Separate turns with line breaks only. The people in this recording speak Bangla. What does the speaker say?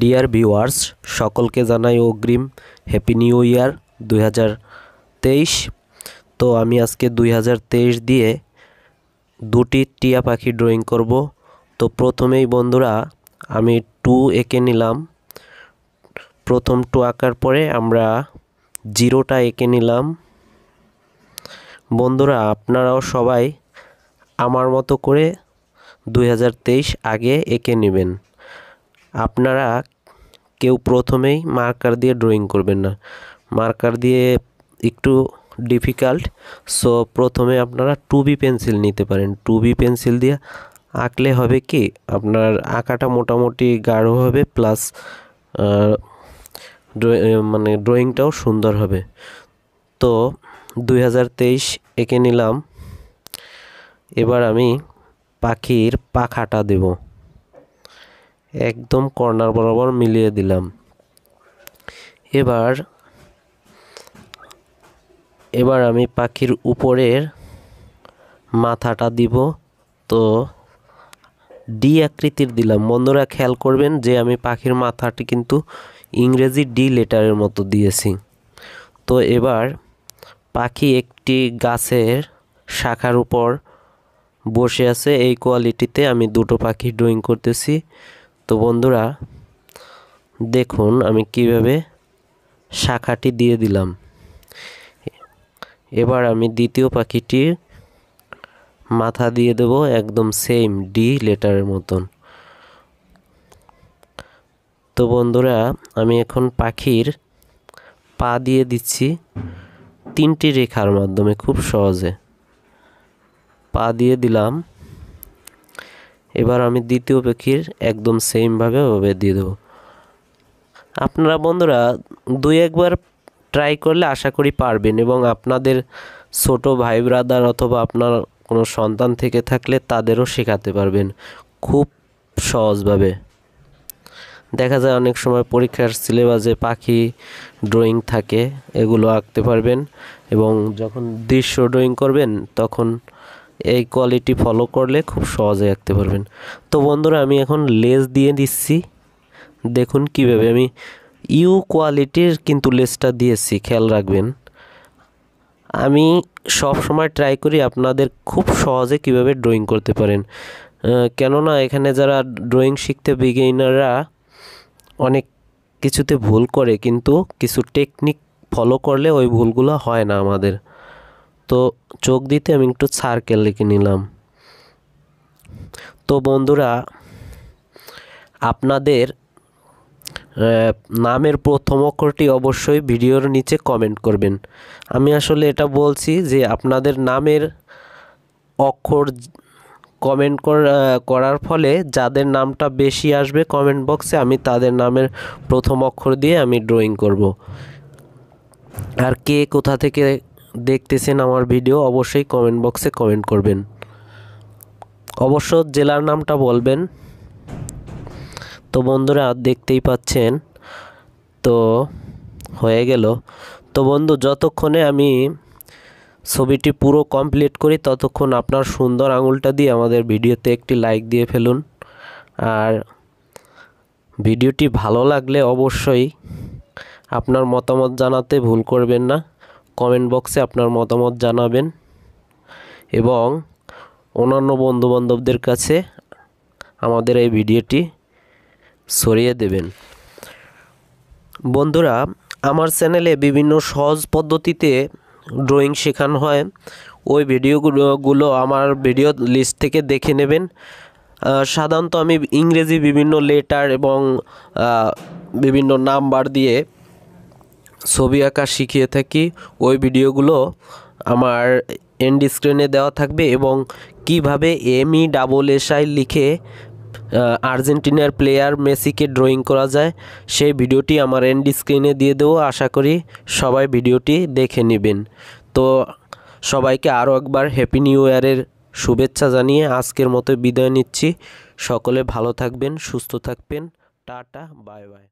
ডিয়ার ভিউয়ার্স সকলকে জানাই অগ্রিম হ্যাপি নিউ ইয়ার দুই তো আমি আজকে দুই দিয়ে দুটি টিয়া পাখি ড্রয়িং করব তো প্রথমেই বন্ধুরা আমি টু এঁকে নিলাম প্রথম টু আঁকার পরে আমরা জিরোটা এঁকে নিলাম বন্ধুরা আপনারাও সবাই আমার মতো করে দুই আগে এঁকে নেবেন আপনারা কেউ প্রথমেই মার্কার দিয়ে ড্রয়িং করবেন না মার্কার দিয়ে একটু ডিফিকাল্ট সো প্রথমে আপনারা টুবি পেন্সিল নিতে পারেন টুবি পেন্সিল দিয়ে আঁকলে হবে কি আপনার আঁকাটা মোটামুটি গাঢ় হবে প্লাস মানে ড্রয়িংটাও সুন্দর হবে তো দুই হাজার এঁকে নিলাম এবার আমি পাখির পাখাটা দেবো একদম কর্নার বরাবর মিলিয়ে দিলাম এবার এবার আমি পাখির উপরের মাথাটা দিব তো ডি আকৃতির দিলাম বন্ধুরা খেয়াল করবেন যে আমি পাখির মাথাটি কিন্তু ইংরেজি ডি লেটারের মতো দিয়েছি তো এবার পাখি একটি গাছের শাখার উপর বসে আছে এই কোয়ালিটিতে আমি দুটো পাখি ড্রয়িং করতেছি তো বন্ধুরা দেখুন আমি কিভাবে শাখাটি দিয়ে দিলাম এবার আমি দ্বিতীয় পাখিটি মাথা দিয়ে দেব একদম সেম ডি লেটারের মতন তো বন্ধুরা আমি এখন পাখির পা দিয়ে দিচ্ছি তিনটি রেখার মাধ্যমে খুব সহজে পা দিয়ে দিলাম এবার আমি দ্বিতীয় পেখির একদম সেমভাবে ওভাবে দিয়ে দেবো আপনারা বন্ধুরা দুই একবার ট্রাই করলে আশা করি পারবেন এবং আপনাদের ছোট ভাই ব্রাদার অথবা আপনার কোনো সন্তান থেকে থাকলে তাদেরও শেখাতে পারবেন খুব সহজভাবে দেখা যায় অনেক সময় পরীক্ষার সিলেবাসে পাখি ড্রয়িং থাকে এগুলো আঁকতে পারবেন এবং যখন দৃশ্য ড্রয়িং করবেন তখন এই কোয়ালিটি ফলো করলে খুব সহজে আঁকতে পারবেন তো বন্ধুরা আমি এখন লেস দিয়ে দিচ্ছি দেখুন কিভাবে আমি ইউ কোয়ালিটির কিন্তু লেসটা দিয়েছি খেয়াল রাখবেন আমি সব সময় ট্রাই করি আপনাদের খুব সহজে কিভাবে ড্রয়িং করতে পারেন কেননা এখানে যারা ড্রয়িং শিখতে বিগিনাররা অনেক কিছুতে ভুল করে কিন্তু কিছু টেকনিক ফলো করলে ওই ভুলগুলো হয় না আমাদের তো চোখ দিতে আমি একটু সার্কেল লিখে নিলাম তো বন্ধুরা আপনাদের নামের প্রথম অক্ষরটি অবশ্যই ভিডিওর নিচে কমেন্ট করবেন আমি আসলে এটা বলছি যে আপনাদের নামের অক্ষর কমেন্ট করার ফলে যাদের নামটা বেশি আসবে কমেন্ট বক্সে আমি তাদের নামের প্রথম অক্ষর দিয়ে আমি ড্রয়িং করব আর কে কোথা থেকে দেখতেছেন আমার ভিডিও অবশ্যই কমেন্ট বক্সে কমেন্ট করবেন অবশ্য জেলার নামটা বলবেন তো বন্ধুরা দেখতেই পাচ্ছেন তো হয়ে গেল তো বন্ধু যতক্ষণে আমি ছবিটি পুরো কমপ্লিট করি ততক্ষণ আপনার সুন্দর আঙুলটা দিয়ে আমাদের ভিডিওতে একটি লাইক দিয়ে ফেলুন আর ভিডিওটি ভালো লাগলে অবশ্যই আপনার মতামত জানাতে ভুল করবেন না কমেন্ট বক্সে আপনার মতামত জানাবেন এবং অন্যান্য বন্ধুবান্ধবদের কাছে আমাদের এই ভিডিওটি সরিয়ে দেবেন বন্ধুরা আমার চ্যানেলে বিভিন্ন সহজ পদ্ধতিতে ড্রয়িং শেখানো হয় ওই ভিডিওগুলো আমার ভিডিও লিস্ট থেকে দেখে নেবেন সাধারণত আমি ইংরেজি বিভিন্ন লেটার এবং বিভিন্ন নাম্বার দিয়ে ছবি আঁকা শিখিয়ে থাকি ওই ভিডিওগুলো আমার এন্ড স্ক্রিনে দেওয়া থাকবে এবং কিভাবে এমই ডাবল এসআই লিখে আর্জেন্টিনার প্লেয়ার মেসিকে ড্রয়িং করা যায় সেই ভিডিওটি আমার এন্ড স্ক্রিনে দিয়ে দেবো আশা করি সবাই ভিডিওটি দেখে নেবেন তো সবাইকে আরও একবার হ্যাপি নিউ ইয়ারের শুভেচ্ছা জানিয়ে আজকের মতো বিদায় নিচ্ছি সকলে ভালো থাকবেন সুস্থ থাকবেন টাটা বাই বাই